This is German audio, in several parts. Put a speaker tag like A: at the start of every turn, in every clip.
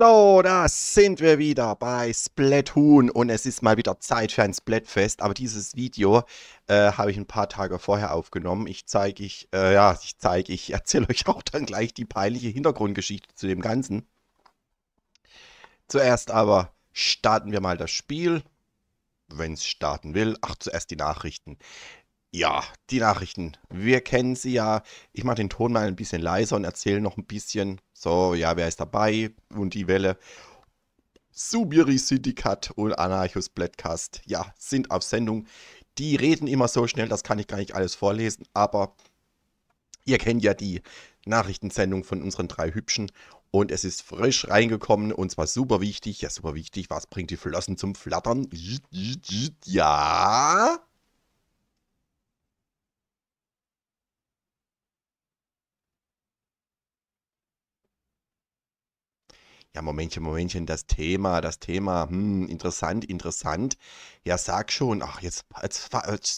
A: So, da sind wir wieder bei Splatoon und es ist mal wieder Zeit für ein Splatfest, aber dieses Video äh, habe ich ein paar Tage vorher aufgenommen. Ich zeige, ich, äh, ja, ich zeige, ich erzähle euch auch dann gleich die peinliche Hintergrundgeschichte zu dem Ganzen. Zuerst aber starten wir mal das Spiel, wenn es starten will. Ach, zuerst die Nachrichten. Ja, die Nachrichten. Wir kennen sie ja. Ich mache den Ton mal ein bisschen leiser und erzähle noch ein bisschen so, ja, wer ist dabei? Und die Welle. Subiri Syndicat und Anarchus Blattcast, ja, sind auf Sendung. Die reden immer so schnell, das kann ich gar nicht alles vorlesen, aber ihr kennt ja die Nachrichtensendung von unseren drei Hübschen und es ist frisch reingekommen und zwar super wichtig. Ja, super wichtig. Was bringt die Flossen zum Flattern? Ja. ja, Momentchen, Momentchen, das Thema, das Thema, hm, interessant, interessant. Ja, sag schon, ach, jetzt, jetzt,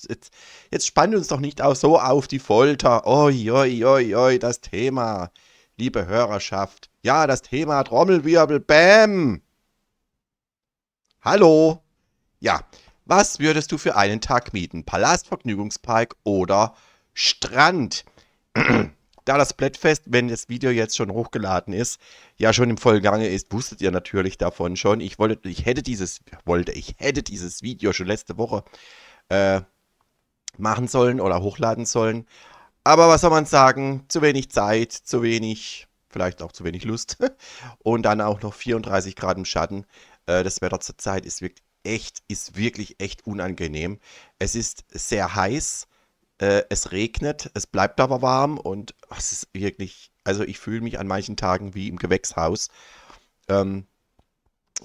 A: jetzt, jetzt spannt uns doch nicht auch so auf die Folter. Oi, oi, oi, oi, das Thema, liebe Hörerschaft. Ja, das Thema Trommelwirbel, bäm. Hallo? Ja, was würdest du für einen Tag mieten? Palast, Vergnügungspark oder Strand? Da das Splatfest, wenn das Video jetzt schon hochgeladen ist, ja schon im Vollgange ist, wusstet ihr natürlich davon schon. Ich wollte, ich hätte dieses, wollte, ich hätte dieses Video schon letzte Woche äh, machen sollen oder hochladen sollen. Aber was soll man sagen? Zu wenig Zeit, zu wenig, vielleicht auch zu wenig Lust. Und dann auch noch 34 Grad im Schatten. Äh, das Wetter zurzeit ist wirklich echt, ist wirklich echt unangenehm. Es ist sehr heiß. Äh, es regnet, es bleibt aber warm und ach, es ist wirklich, also ich fühle mich an manchen Tagen wie im Gewächshaus. Ähm,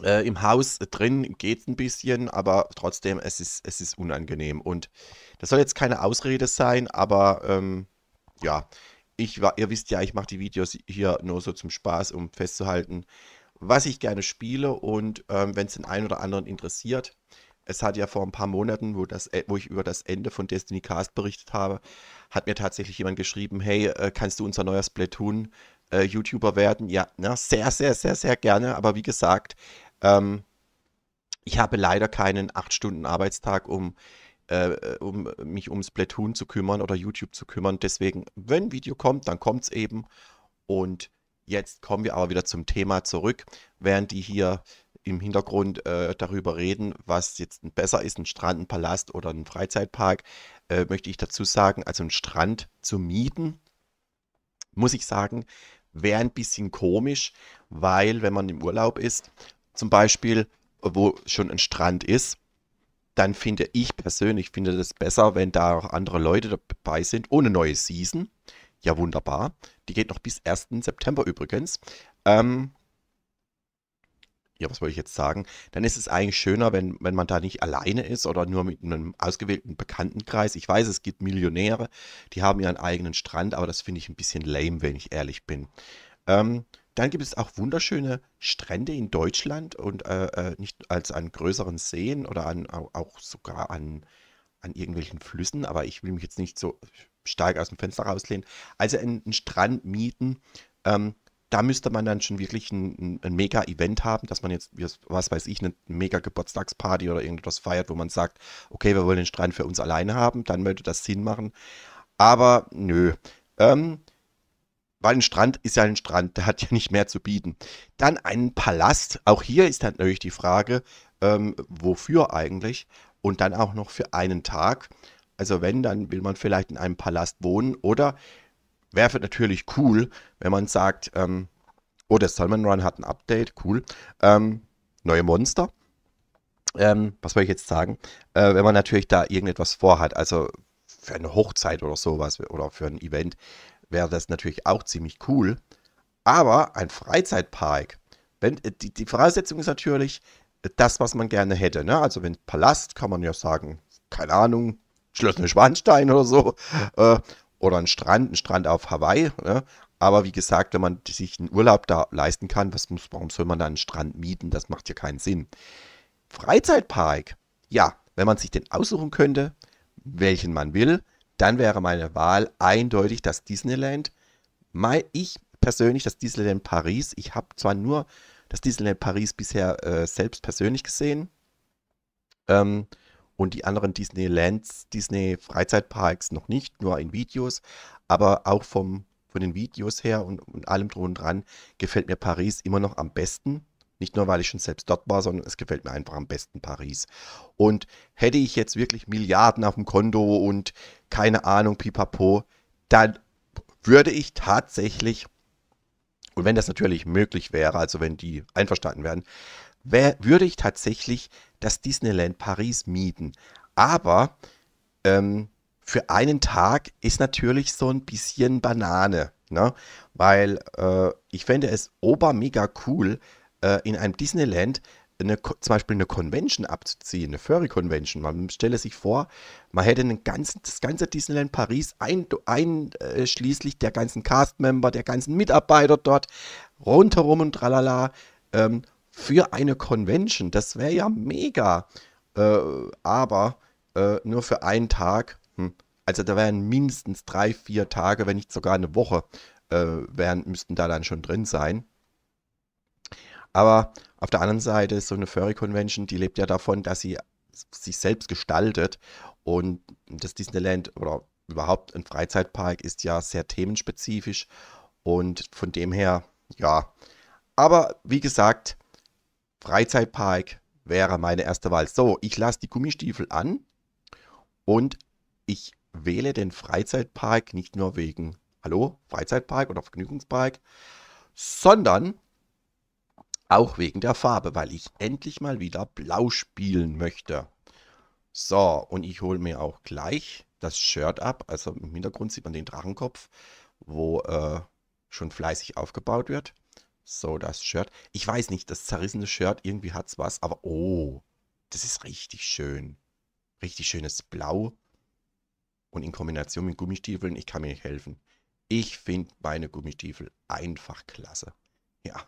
A: äh, Im Haus drin geht es ein bisschen, aber trotzdem, es ist, es ist unangenehm. Und das soll jetzt keine Ausrede sein, aber ähm, ja, ich war, ihr wisst ja, ich mache die Videos hier nur so zum Spaß, um festzuhalten, was ich gerne spiele und ähm, wenn es den einen oder anderen interessiert, es hat ja vor ein paar Monaten, wo, das, äh, wo ich über das Ende von Destiny Cast berichtet habe, hat mir tatsächlich jemand geschrieben, hey, äh, kannst du unser neuer Splatoon äh, YouTuber werden? Ja, na, sehr, sehr, sehr, sehr gerne. Aber wie gesagt, ähm, ich habe leider keinen 8-Stunden-Arbeitstag, um, äh, äh, um mich um Splatoon zu kümmern oder YouTube zu kümmern. Deswegen, wenn ein Video kommt, dann kommt es eben. Und jetzt kommen wir aber wieder zum Thema zurück. Während die hier im Hintergrund äh, darüber reden, was jetzt besser ist, ein Strand, ein Palast oder ein Freizeitpark, äh, möchte ich dazu sagen, also ein Strand zu mieten, muss ich sagen, wäre ein bisschen komisch, weil wenn man im Urlaub ist, zum Beispiel, wo schon ein Strand ist, dann finde ich persönlich, finde das besser, wenn da auch andere Leute dabei sind, ohne neue Season. Ja, wunderbar. Die geht noch bis 1. September übrigens. Ähm, ja, was wollte ich jetzt sagen, dann ist es eigentlich schöner, wenn, wenn man da nicht alleine ist oder nur mit einem ausgewählten Bekanntenkreis. Ich weiß, es gibt Millionäre, die haben ihren eigenen Strand, aber das finde ich ein bisschen lame, wenn ich ehrlich bin. Ähm, dann gibt es auch wunderschöne Strände in Deutschland und äh, äh nicht als an größeren Seen oder an, auch sogar an, an irgendwelchen Flüssen, aber ich will mich jetzt nicht so stark aus dem Fenster rauslehnen. Also einen, Strand mieten, ähm, da müsste man dann schon wirklich ein, ein Mega-Event haben, dass man jetzt, was weiß ich, eine Mega-Geburtstagsparty oder irgendwas feiert, wo man sagt, okay, wir wollen den Strand für uns alleine haben, dann würde das Sinn machen. Aber nö. Ähm, weil ein Strand ist ja ein Strand, der hat ja nicht mehr zu bieten. Dann einen Palast. Auch hier ist dann natürlich die Frage, ähm, wofür eigentlich? Und dann auch noch für einen Tag. Also wenn, dann will man vielleicht in einem Palast wohnen oder Wäre natürlich cool, wenn man sagt, ähm, oh, der Salmon Run hat ein Update, cool. Ähm, neue Monster. Ähm, was soll ich jetzt sagen? Äh, wenn man natürlich da irgendetwas vorhat, also für eine Hochzeit oder sowas oder für ein Event, wäre das natürlich auch ziemlich cool. Aber ein Freizeitpark, wenn, äh, die, die Voraussetzung ist natürlich äh, das, was man gerne hätte. Ne? Also wenn Palast, kann man ja sagen, keine Ahnung, Schloss Neuschwanstein oder so. Äh, oder einen Strand, einen Strand auf Hawaii. Ne? Aber wie gesagt, wenn man sich einen Urlaub da leisten kann, was muss, warum soll man da einen Strand mieten? Das macht ja keinen Sinn. Freizeitpark, ja, wenn man sich den aussuchen könnte, welchen man will, dann wäre meine Wahl eindeutig das Disneyland. Ich persönlich das Disneyland Paris. Ich habe zwar nur das Disneyland Paris bisher äh, selbst persönlich gesehen. Ähm, und die anderen Disneylands, Disney-Freizeitparks noch nicht, nur in Videos, aber auch vom, von den Videos her und, und allem drum und dran gefällt mir Paris immer noch am besten. Nicht nur, weil ich schon selbst dort war, sondern es gefällt mir einfach am besten Paris. Und hätte ich jetzt wirklich Milliarden auf dem Konto und keine Ahnung, pipapo, dann würde ich tatsächlich, und wenn das natürlich möglich wäre, also wenn die einverstanden wären, wär, würde ich tatsächlich das Disneyland Paris mieten. Aber ähm, für einen Tag ist natürlich so ein bisschen Banane. Ne? Weil äh, ich fände es obermega cool, äh, in einem Disneyland eine, zum Beispiel eine Convention abzuziehen, eine Furry-Convention. Man stelle sich vor, man hätte einen ganzen, das ganze Disneyland Paris einschließlich ein, äh, der ganzen Cast-Member, der ganzen Mitarbeiter dort, rundherum und tralala. Ähm, für eine Convention. Das wäre ja mega. Äh, aber äh, nur für einen Tag. Hm. Also da wären mindestens drei, vier Tage, wenn nicht sogar eine Woche, äh, wären, müssten da dann schon drin sein. Aber auf der anderen Seite ist so eine Furry Convention, die lebt ja davon, dass sie sich selbst gestaltet. Und das Disneyland oder überhaupt ein Freizeitpark ist ja sehr themenspezifisch. Und von dem her, ja. Aber wie gesagt, Freizeitpark wäre meine erste Wahl. So, ich lasse die Gummistiefel an und ich wähle den Freizeitpark nicht nur wegen, hallo, Freizeitpark oder Vergnügungspark, sondern auch wegen der Farbe, weil ich endlich mal wieder blau spielen möchte. So, und ich hole mir auch gleich das Shirt ab. Also im Hintergrund sieht man den Drachenkopf, wo äh, schon fleißig aufgebaut wird. So, das Shirt. Ich weiß nicht, das zerrissene Shirt, irgendwie hat es was, aber oh, das ist richtig schön. Richtig schönes Blau. Und in Kombination mit Gummistiefeln, ich kann mir nicht helfen. Ich finde meine Gummistiefel einfach klasse. Ja,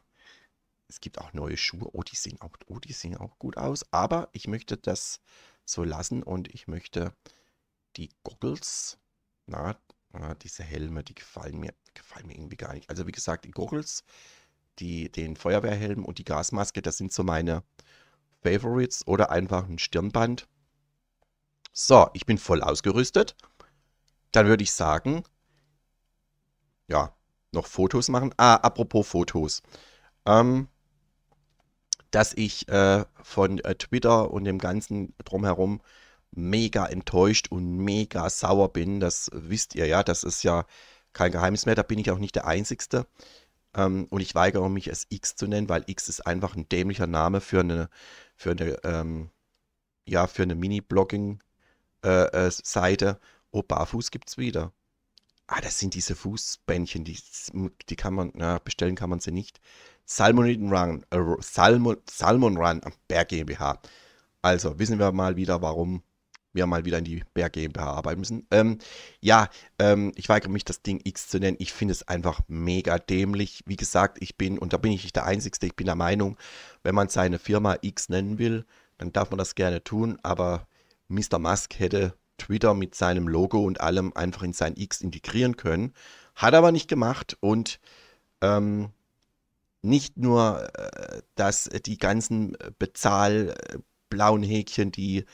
A: es gibt auch neue Schuhe. Oh, die sehen auch, oh, die sehen auch gut aus. Aber ich möchte das so lassen und ich möchte die Goggles, na, na diese Helme, die gefallen mir, gefallen mir irgendwie gar nicht. Also wie gesagt, die Goggles, die, den Feuerwehrhelm und die Gasmaske, das sind so meine Favorites oder einfach ein Stirnband. So, ich bin voll ausgerüstet. Dann würde ich sagen, ja, noch Fotos machen. Ah, apropos Fotos. Ähm, dass ich äh, von äh, Twitter und dem ganzen drumherum mega enttäuscht und mega sauer bin. Das wisst ihr ja, das ist ja kein Geheimnis mehr. Da bin ich auch nicht der Einzige. Ähm, und ich weigere mich, es X zu nennen, weil X ist einfach ein dämlicher Name für eine, für eine, ähm, ja, für eine Mini-Blogging-Seite. Äh, äh oh, Barfuß gibt es wieder. Ah, das sind diese Fußbändchen, die, die kann man, na, bestellen kann man sie nicht. Salmoniden Run, äh, Salmon, Salmon Run am Berg GmbH. Also wissen wir mal wieder, warum wir mal wieder in die Berg GmbH arbeiten müssen. Ähm, ja, ähm, ich weigere mich, das Ding X zu nennen. Ich finde es einfach mega dämlich. Wie gesagt, ich bin, und da bin ich nicht der Einzige, ich bin der Meinung, wenn man seine Firma X nennen will, dann darf man das gerne tun, aber Mr. Musk hätte Twitter mit seinem Logo und allem einfach in sein X integrieren können. Hat aber nicht gemacht und ähm, nicht nur, äh, dass die ganzen äh, bezahlblauen äh, Häkchen, die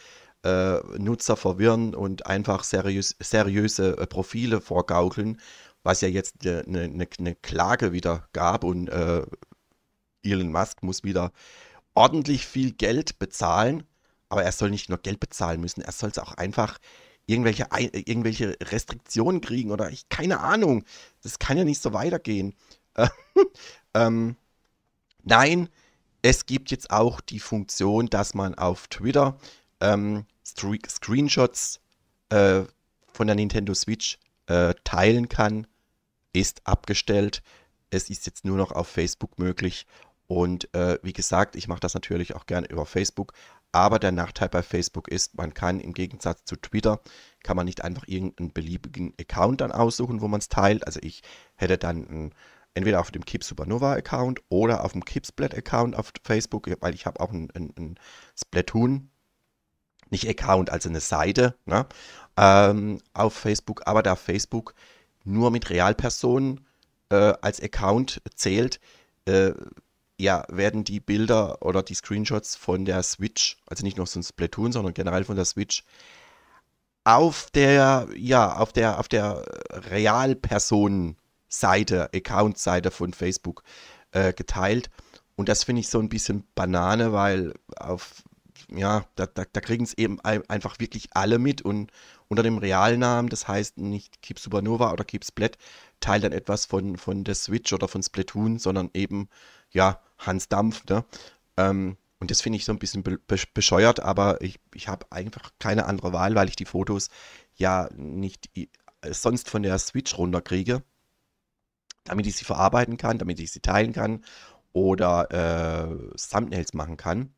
A: äh, Nutzer verwirren und einfach seriös, seriöse äh, Profile vorgaukeln, was ja jetzt eine ne, ne, ne Klage wieder gab und äh, Elon Musk muss wieder ordentlich viel Geld bezahlen, aber er soll nicht nur Geld bezahlen müssen, er soll es auch einfach irgendwelche, irgendwelche Restriktionen kriegen oder ich keine Ahnung. Das kann ja nicht so weitergehen. ähm, nein, es gibt jetzt auch die Funktion, dass man auf Twitter ähm, Screenshots äh, von der Nintendo Switch äh, teilen kann, ist abgestellt. Es ist jetzt nur noch auf Facebook möglich. Und äh, wie gesagt, ich mache das natürlich auch gerne über Facebook. Aber der Nachteil bei Facebook ist, man kann im Gegensatz zu Twitter, kann man nicht einfach irgendeinen beliebigen Account dann aussuchen, wo man es teilt. Also ich hätte dann einen entweder auf dem Kip Supernova Account oder auf dem Kip Splat Account auf Facebook, weil ich habe auch einen, einen, einen Splatoon nicht Account, also eine Seite ne, ähm, auf Facebook, aber da Facebook nur mit Realpersonen äh, als Account zählt, äh, ja, werden die Bilder oder die Screenshots von der Switch, also nicht nur so ein Splatoon, sondern generell von der Switch, auf der, ja, auf der, auf der realpersonen Account-Seite von Facebook äh, geteilt. Und das finde ich so ein bisschen Banane, weil auf ja, da, da, da kriegen es eben einfach wirklich alle mit und unter dem Realnamen, das heißt nicht Keep Supernova oder Keep Splat, teilt dann etwas von, von der Switch oder von Splatoon, sondern eben, ja, Hans Dampf, ne? Ähm, und das finde ich so ein bisschen be bescheuert, aber ich, ich habe einfach keine andere Wahl, weil ich die Fotos ja nicht sonst von der Switch runterkriege, damit ich sie verarbeiten kann, damit ich sie teilen kann oder äh, Thumbnails machen kann.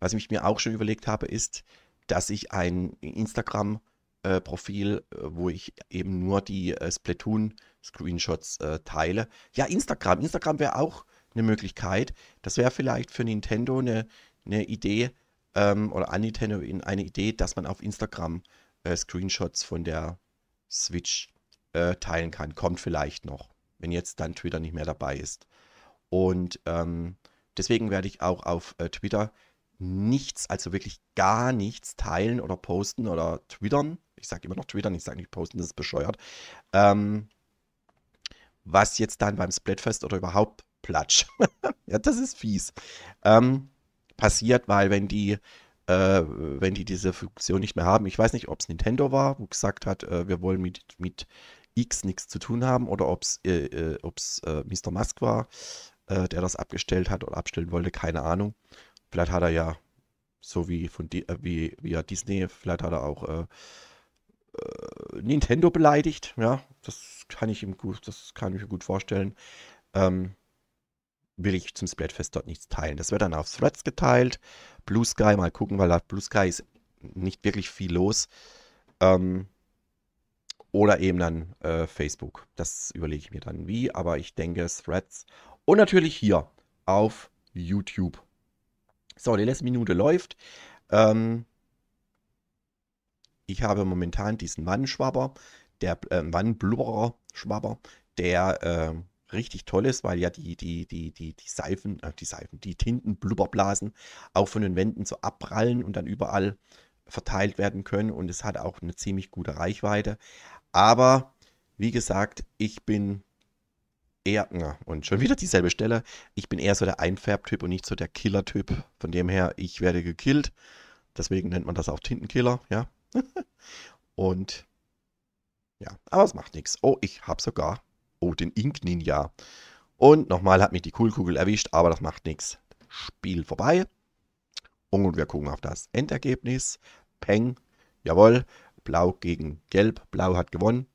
A: Was ich mir auch schon überlegt habe, ist, dass ich ein Instagram äh, Profil, äh, wo ich eben nur die äh, Splatoon-Screenshots teile. Ja, Instagram. Instagram wäre auch eine Möglichkeit. Das wäre vielleicht für Nintendo eine, eine Idee ähm, oder an Nintendo eine Idee, dass man auf Instagram Screenshots von der Switch teilen kann. Kommt vielleicht noch, wenn jetzt dann Twitter nicht mehr dabei ist. Und ähm, deswegen werde ich auch auf Twitter nichts, also wirklich gar nichts teilen oder posten oder twittern. Ich sage immer noch twittern, ich sage nicht posten, das ist bescheuert. Ähm, was jetzt dann beim Splatfest oder überhaupt Platsch. ja, das ist fies. Ähm, passiert, weil wenn die äh, wenn die diese Funktion nicht mehr haben. Ich weiß nicht, ob es Nintendo war, wo gesagt hat, äh, wir wollen mit, mit X nichts zu tun haben oder ob es äh, äh, ob's, äh, Mr. Musk war, äh, der das abgestellt hat oder abstellen wollte, keine Ahnung. Vielleicht hat er ja, so wie von D äh, wie, wie ja Disney, vielleicht hat er auch äh, äh, Nintendo beleidigt. Ja, das kann ich ihm gut, das kann ich mir gut vorstellen. Ähm, will ich zum Splatfest dort nichts teilen. Das wird dann auf Threads geteilt. Blue Sky, mal gucken, weil auf Blue Sky ist nicht wirklich viel los. Ähm, oder eben dann äh, Facebook. Das überlege ich mir dann wie, aber ich denke Threads. Und natürlich hier auf YouTube. So, die letzte Minute läuft. Ähm, ich habe momentan diesen Wannenschwabber, der äh, Wannenblubberer-Schwabber, der äh, richtig toll ist, weil ja die, die, die, die, die Seifen, äh, die Seifen, die Tintenblubberblasen auch von den Wänden so abprallen und dann überall verteilt werden können und es hat auch eine ziemlich gute Reichweite. Aber wie gesagt, ich bin eher, na, und schon wieder dieselbe Stelle, ich bin eher so der Einfärbtyp und nicht so der Killer-Typ. Von dem her, ich werde gekillt. Deswegen nennt man das auch Tintenkiller, ja. und ja, aber es macht nichts. Oh, ich habe sogar, oh, den Ink Ninja. Und nochmal hat mich die Kugel erwischt, aber das macht nichts. Spiel vorbei. Und wir gucken auf das Endergebnis. Peng, jawohl, blau gegen gelb, blau hat gewonnen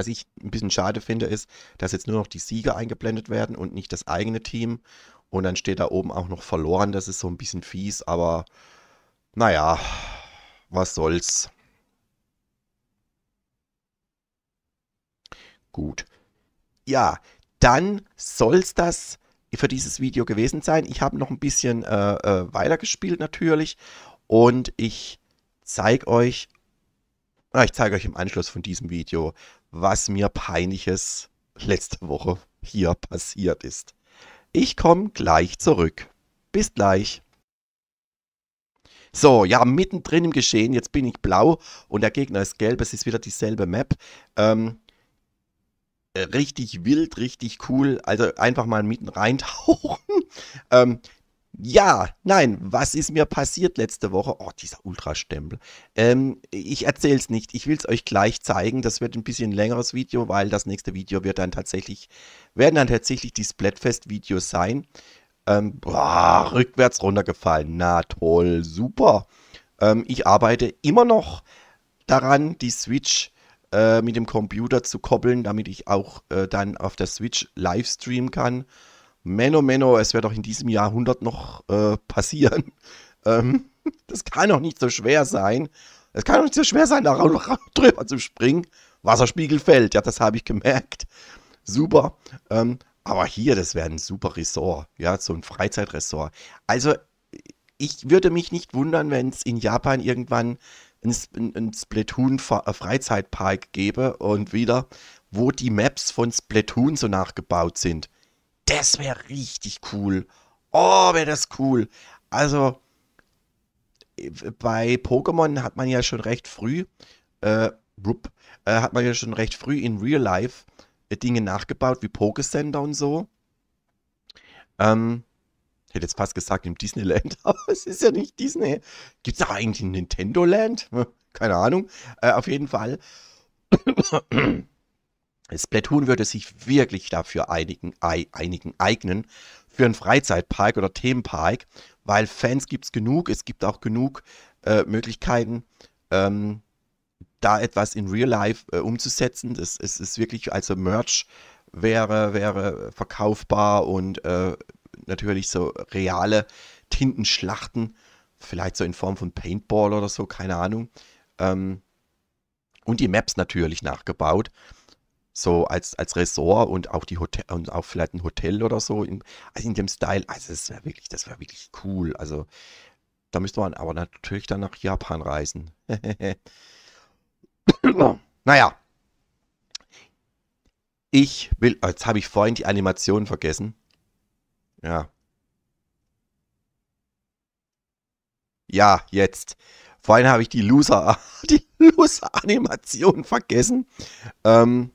A: was ich ein bisschen schade finde, ist, dass jetzt nur noch die Sieger eingeblendet werden und nicht das eigene Team. Und dann steht da oben auch noch verloren. Das ist so ein bisschen fies, aber naja, was soll's. Gut. Ja, dann soll's das für dieses Video gewesen sein. Ich habe noch ein bisschen äh, äh, weitergespielt natürlich und ich zeige euch Ah, ich zeige euch im Anschluss von diesem Video, was mir peinliches letzte Woche hier passiert ist. Ich komme gleich zurück. Bis gleich. So, ja, mittendrin im Geschehen. Jetzt bin ich blau und der Gegner ist gelb. Es ist wieder dieselbe Map. Ähm, richtig wild, richtig cool. Also einfach mal mitten reintauchen. ähm, ja, nein, was ist mir passiert letzte Woche? Oh, dieser Ultrastempel. Ähm, ich erzähle es nicht, ich will es euch gleich zeigen. Das wird ein bisschen längeres Video, weil das nächste Video wird dann tatsächlich, werden dann tatsächlich die Splatfest-Videos sein. Ähm, boah, rückwärts runtergefallen. Na toll, super. Ähm, ich arbeite immer noch daran, die Switch äh, mit dem Computer zu koppeln, damit ich auch äh, dann auf der Switch live streamen kann. Menno, Menno, es wird auch in diesem Jahrhundert noch äh, passieren. Ähm, das kann doch nicht so schwer sein. Es kann doch nicht so schwer sein, da drüber zu springen. Wasserspiegel fällt, ja, das habe ich gemerkt. Super. Ähm, aber hier, das wäre ein super Ressort, ja, so ein Freizeitressort. Also, ich würde mich nicht wundern, wenn es in Japan irgendwann einen Splatoon-Freizeitpark äh, gäbe und wieder, wo die Maps von Splatoon so nachgebaut sind. Das wäre richtig cool. Oh, wäre das cool. Also, bei Pokémon hat man ja schon recht früh, äh, rup, äh, hat man ja schon recht früh in Real Life äh, Dinge nachgebaut, wie Pokesender und so. Ähm, hätte jetzt fast gesagt im Disneyland, aber es ist ja nicht Disney. Gibt es da eigentlich ein Nintendo Land? Keine Ahnung. Äh, auf jeden Fall Splatoon würde sich wirklich dafür einigen, einigen eignen, für einen Freizeitpark oder Themenpark, weil Fans gibt es genug, es gibt auch genug äh, Möglichkeiten, ähm, da etwas in Real Life äh, umzusetzen. Das, es ist wirklich, also Merch wäre, wäre verkaufbar und äh, natürlich so reale Tintenschlachten, vielleicht so in Form von Paintball oder so, keine Ahnung. Ähm, und die Maps natürlich nachgebaut so als, als Ressort und auch die Hotel und auch vielleicht ein Hotel oder so in, also in dem Style. Also es wäre wirklich, das wäre wirklich cool. Also da müsste man aber natürlich dann nach Japan reisen. naja. Ich will, jetzt habe ich vorhin die Animation vergessen. Ja. Ja, jetzt. Vorhin habe ich die Loser, die Loser-Animation vergessen. Ähm,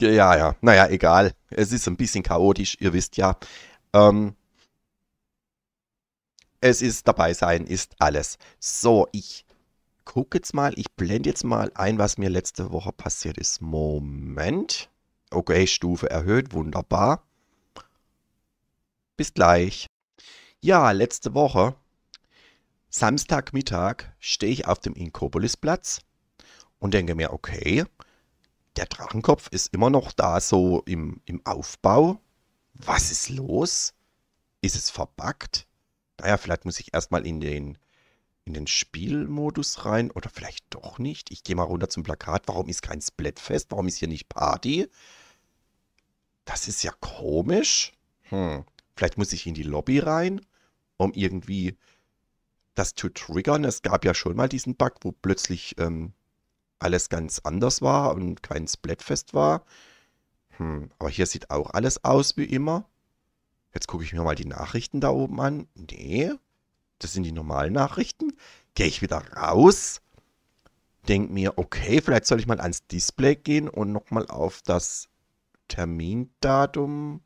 A: ja, ja. Naja, egal. Es ist ein bisschen chaotisch, ihr wisst ja. Ähm, es ist dabei sein, ist alles. So, ich gucke jetzt mal, ich blende jetzt mal ein, was mir letzte Woche passiert ist. Moment. Okay, Stufe erhöht, wunderbar. Bis gleich. Ja, letzte Woche, Samstagmittag, stehe ich auf dem Inkopolisplatz und denke mir, okay, der Drachenkopf ist immer noch da, so im, im Aufbau. Was ist los? Ist es verbuggt? Naja, vielleicht muss ich erstmal in den, in den Spielmodus rein oder vielleicht doch nicht. Ich gehe mal runter zum Plakat. Warum ist kein Splatfest? Warum ist hier nicht Party? Das ist ja komisch. Hm. Vielleicht muss ich in die Lobby rein, um irgendwie das zu triggern. Es gab ja schon mal diesen Bug, wo plötzlich ähm, alles ganz anders war und kein Splatfest war. Hm, aber hier sieht auch alles aus wie immer. Jetzt gucke ich mir mal die Nachrichten da oben an. Nee, das sind die normalen Nachrichten. Gehe ich wieder raus, denke mir, okay, vielleicht soll ich mal ans Display gehen und nochmal auf das Termindatum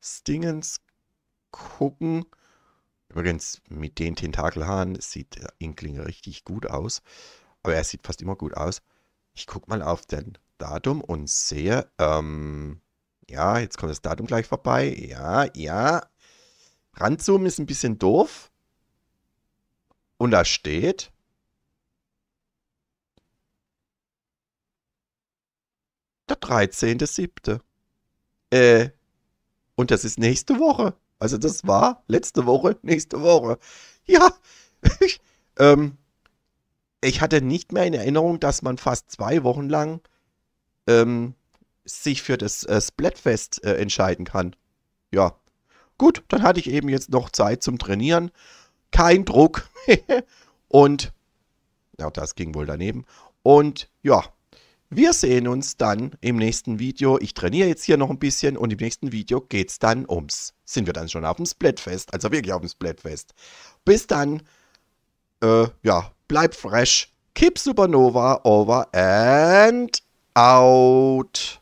A: Stingens gucken. Übrigens, mit den Tentakelhaaren sieht der Inkling richtig gut aus aber er sieht fast immer gut aus. Ich gucke mal auf den Datum und sehe, ähm, ja, jetzt kommt das Datum gleich vorbei. Ja, ja. Ranzoom ist ein bisschen doof. Und da steht. Der 13.07. Äh. Und das ist nächste Woche. Also das war letzte Woche, nächste Woche. Ja. ähm, ich hatte nicht mehr in Erinnerung, dass man fast zwei Wochen lang ähm, sich für das äh, Splatfest äh, entscheiden kann. Ja. Gut, dann hatte ich eben jetzt noch Zeit zum Trainieren. Kein Druck. Und, ja, das ging wohl daneben. Und ja, wir sehen uns dann im nächsten Video. Ich trainiere jetzt hier noch ein bisschen und im nächsten Video geht es dann ums. Sind wir dann schon auf dem Splatfest, also wirklich auf dem Splatfest. Bis dann, äh, ja, bleib fresh, keep supernova over and out.